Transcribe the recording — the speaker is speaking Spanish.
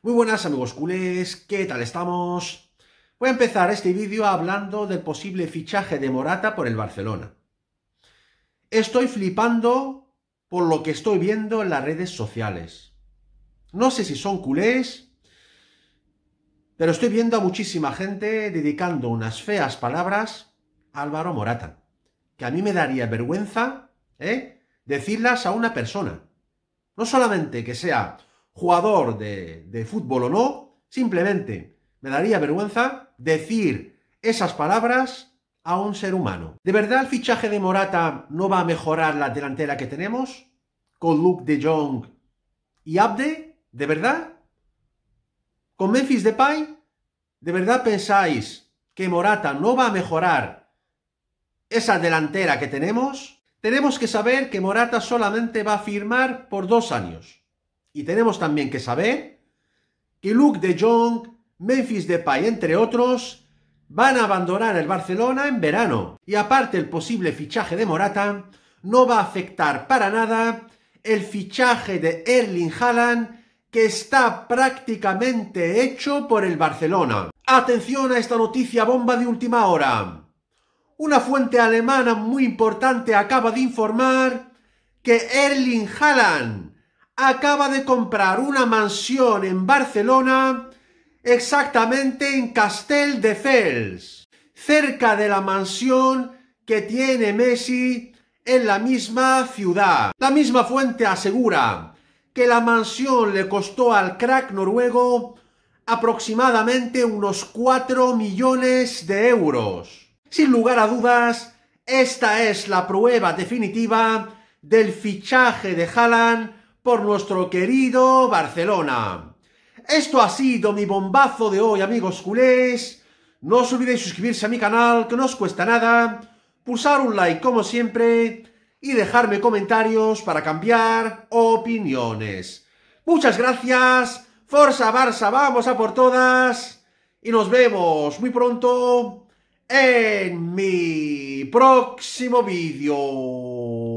Muy buenas amigos culés, ¿qué tal estamos? Voy a empezar este vídeo hablando del posible fichaje de Morata por el Barcelona. Estoy flipando por lo que estoy viendo en las redes sociales. No sé si son culés, pero estoy viendo a muchísima gente dedicando unas feas palabras a Álvaro Morata, que a mí me daría vergüenza ¿eh? decirlas a una persona. No solamente que sea jugador de, fútbol o no, simplemente me daría vergüenza decir esas palabras a un ser humano. ¿De verdad el fichaje de Morata no va a mejorar la delantera que tenemos? Con Luke de Jong y Abde, ¿de verdad? ¿Con Memphis Depay? ¿De verdad pensáis que Morata no va a mejorar esa delantera que tenemos? Tenemos que saber que Morata solamente va a firmar por dos años. Y tenemos también que saber que Luke de Jong, Memphis Depay, entre otros, van a abandonar el Barcelona en verano. Y aparte el posible fichaje de Morata, no va a afectar para nada el fichaje de Erling Haaland, que está prácticamente hecho por el Barcelona. Atención a esta noticia bomba de última hora. Una fuente alemana muy importante acaba de informar que Erling Haaland acaba de comprar una mansión en Barcelona, exactamente en Castel de Fels, cerca de la mansión que tiene Messi en la misma ciudad. La misma fuente asegura que la mansión le costó al crack noruego aproximadamente unos 4 millones de euros. Sin lugar a dudas, esta es la prueba definitiva del fichaje de Haaland por nuestro querido Barcelona. Esto ha sido mi bombazo de hoy, amigos culés. No os olvidéis suscribirse a mi canal, que no os cuesta nada, pulsar un like como siempre y dejarme comentarios para cambiar opiniones. Muchas gracias, Forza Barça, vamos a por todas y nos vemos muy pronto en mi próximo vídeo.